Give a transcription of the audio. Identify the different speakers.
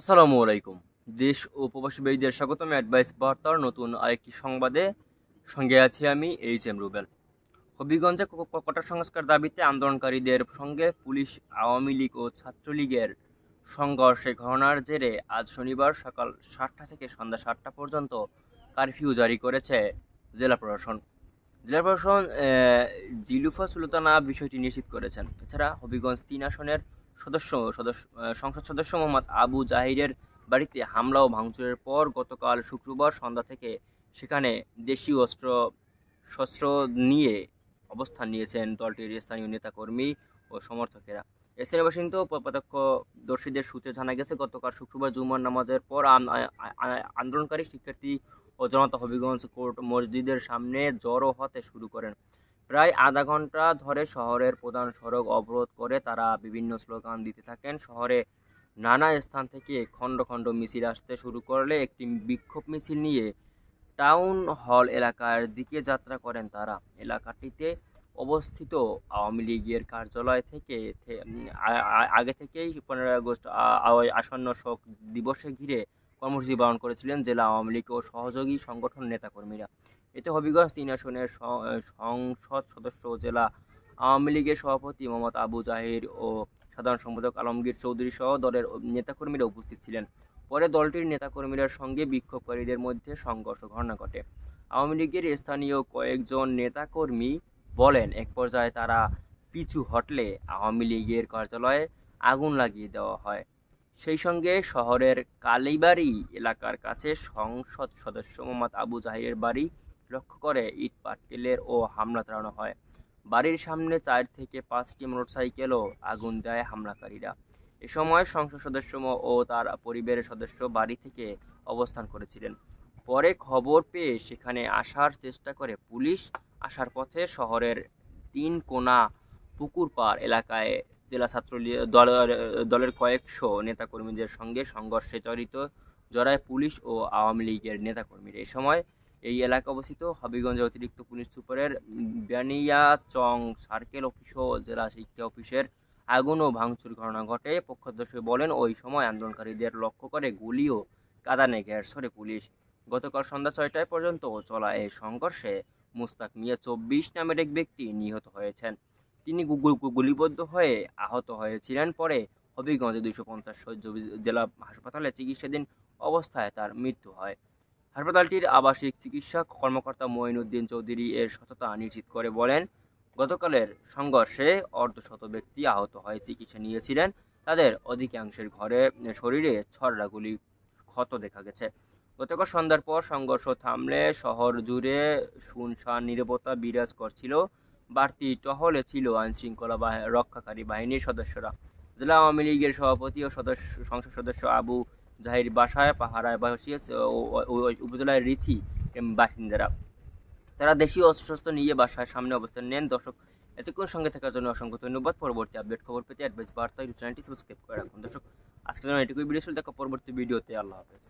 Speaker 1: আসসালামু আলাইকুম দেশ ও প্রবাসী ভাইদের স্বাগতম অ্যাডভাইস বার্তার নতুন আরেকটি সংবাদে সঙ্গে আছি আমি এইচ এম রুবেল হবিগঞ্জে কটা সংস্কার দাবিতে আন্দোলনকারীদের সঙ্গে পুলিশ আওয়ামী লীগ ও ছাত্রলীগের সংঘর্ষে ঘটনার জেরে আজ শনিবার সকাল সাতটা থেকে সন্ধ্যা সাতটা পর্যন্ত কারফিউ জারি করেছে জেলা প্রশাসন জেলা প্রশাসন জিলুফা সুলতানা বিষয়টি নিশ্চিত করেছেন এছাড়া হবিগঞ্জ তিন আসনের সদস্য সদস্য সংসদ সদস্য মোহাম্মদ আবু জাহিরের বাড়িতে হামলা ও ভাঙচুরের পর গতকাল শুক্রবার সন্ধ্যা থেকে সেখানে দেশীয় অস্ত্র শস্ত্র নিয়ে অবস্থান নিয়েছেন দলটির স্থানীয় নেতাকর্মী ও সমর্থকেরা স্থানীয় বাসিন্দা প্রত্যক্ষদর্শীদের সূত্রে জানা গেছে গতকাল শুক্রবার জুমার নামাজের পর আন্দোলনকারী শিক্ষার্থী ও জনতা হবিগঞ্জ কোর্ট মসজিদের সামনে জড়ো হতে শুরু করেন প্রায় আধা ঘন্টা ধরে শহরের প্রধান সড়ক অবরোধ করে তারা বিভিন্ন স্লোগান দিতে থাকেন শহরে নানা স্থান থেকে খণ্ড খণ্ড মিছিল আসতে শুরু করলে একটি বিক্ষোভ মিছিল নিয়ে টাউন হল এলাকার দিকে যাত্রা করেন তারা এলাকাটিতে অবস্থিত আওয়ামী লীগের কার্যালয় থেকে আগে থেকেই পনেরোই আগস্ট আসন্ন শোক দিবসে ঘিরে কর্মসূচি পালন করেছিলেন জেলা আওয়ামী লীগ ও সহযোগী সংগঠন নেতাকর্মীরা এতে হবিগঞ্জ তিন আসনের সংসদ সদস্য জেলা আওয়ামী লীগের সভাপতি মোহাম্মদ আবু জাহির ও সাধারণ সম্পাদক আলমগীর চৌধুরী সহ দলের নেতাকর্মীরা উপস্থিত ছিলেন পরে দলটির নেতাকর্মীদের সঙ্গে বিক্ষোভকারীদের মধ্যে সংঘর্ষ ঘটনা ঘটে আওয়ামী লীগের স্থানীয় কয়েকজন নেতাকর্মী বলেন এক পর্যায়ে তারা পিছু হটলে আওয়ামী লীগের কার্যালয়ে আগুন লাগিয়ে দেওয়া হয় সেই সঙ্গে শহরের কালীবাড়ি এলাকার কাছে সংসদ সদস্য মোহাম্মদ আবু জাহিরের বাড়ি লক্ষ্য করে ইট পাটকেলের ও হামলা চালানো হয় বাড়ির সামনে চার থেকে পাঁচটি মোটরসাইকেলও আগুন দেয় হামলাকারীরা এ সময় সংসদ সদস্য ও তার পরিবারের সদস্য বাড়ি থেকে অবস্থান করেছিলেন পরে খবর পেয়ে সেখানে আসার চেষ্টা করে পুলিশ আসার পথে শহরের তিন কোনা পুকুরপাড় এলাকায় জেলা ছাত্রলীগ দলের দলের কয়েকশো নেতাকর্মীদের সঙ্গে সংঘর্ষে জড়িত জড়ায় পুলিশ ও আওয়ামী লীগের নেতাকর্মীরা এ সময় এই এলাকা অবস্থিত হবিগঞ্জ অতিরিক্ত পুলিশ সুপারের চং সার্কেল অফিস ও জেলা শিক্ষা অফিসের আগুন ও ভাঙচুর ঘটনা ঘটে পক্ষদর্শী বলেন ওই সময় আন্দোলনকারীদের লক্ষ্য করে গুলি ও কাদানে গ্যাস ছড়ে পুলিশ গতকাল সন্ধ্যা ছয়টায় পর্যন্ত চলা এই সংঘর্ষে মুস্তাক মিয়া চব্বিশ নামের এক ব্যক্তি নিহত হয়েছেন তিনি গুলিবদ্ধ হয়ে আহত হয়েছিলেন পরে হবিগঞ্জে দুইশো পঞ্চাশ সহ্য জেলা হাসপাতালে চিকিৎসাধীন অবস্থায় তার মৃত্যু হয় হাসপাতালটির আবাসিক চিকিৎসা কর্মকর্তা মঈনুদ্দিন চৌধুরী এর সততা নিশ্চিত করে বলেন গতকালের সংঘর্ষে অর্ধশত ব্যক্তি আহত হয়ে চিকিৎসা নিয়েছিলেন তাদের অধিকাংশের ঘরে শরীরে ছড়রাগুলি ক্ষত দেখা গেছে গতকাল সন্ধ্যার পর সংঘর্ষ থামলে শহর জুড়ে শুনশান নিরাপত্তা বিরাজ করছিল বাড়তি টহলে ছিল আইনশৃঙ্খলা রক্ষাকারী বাহিনীর সদস্যরা জেলা আওয়ামী লীগের সভাপতি ও সদস্য সংসদ সদস্য আবু জাহির বাসায় পাহারায় বসিয়েছে উপজেলায় রিচি বাসিন্দারা তারা দেশীয় অস্ত্রশস্ত্র নিয়ে বাসায় সামনে অবস্থান নেন দর্শক এতক্ষণ সঙ্গে থাকার জন্য অসংখ্য ধন্যবাদ পরবর্তী আপডেট খবর পেতে অ্যাডভাইস বার্তা চ্যানেলটি সাবস্ক্রাইব করে রাখুন দর্শক আজকের জন্য এটুকুই ভিডিও দেখা পরবর্তী ভিডিওতে আল্লাহ হাফেজ